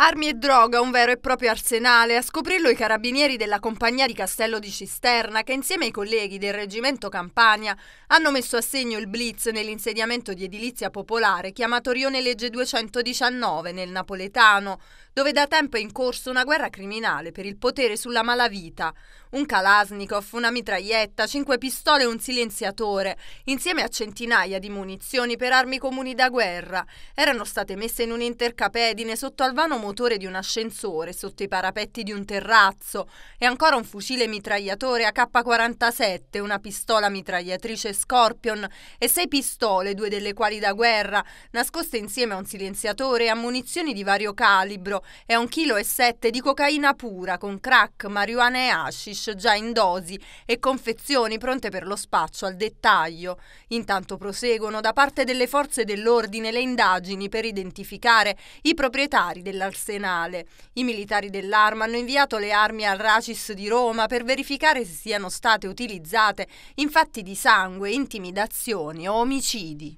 Armi e droga, un vero e proprio arsenale, a scoprirlo i carabinieri della compagnia di Castello di Cisterna che insieme ai colleghi del reggimento Campania hanno messo a segno il blitz nell'insediamento di edilizia popolare chiamato Rione Legge 219 nel napoletano, dove da tempo è in corso una guerra criminale per il potere sulla malavita. Un Kalashnikov, una mitraglietta, cinque pistole e un silenziatore, insieme a centinaia di munizioni per armi comuni da guerra, erano state messe in un intercapedine sotto Alvano Monte motore di un ascensore sotto i parapetti di un terrazzo e ancora un fucile mitragliatore AK-47, una pistola mitragliatrice Scorpion e sei pistole, due delle quali da guerra, nascoste insieme a un silenziatore a munizioni di vario calibro e a un chilo e sette di cocaina pura con crack, marijuana e hashish già in dosi e confezioni pronte per lo spaccio al dettaglio. Intanto proseguono da parte delle forze dell'ordine le indagini per identificare i proprietari dell'altro arsenale. I militari dell'arma hanno inviato le armi al Racis di Roma per verificare se siano state utilizzate in fatti di sangue, intimidazioni o omicidi.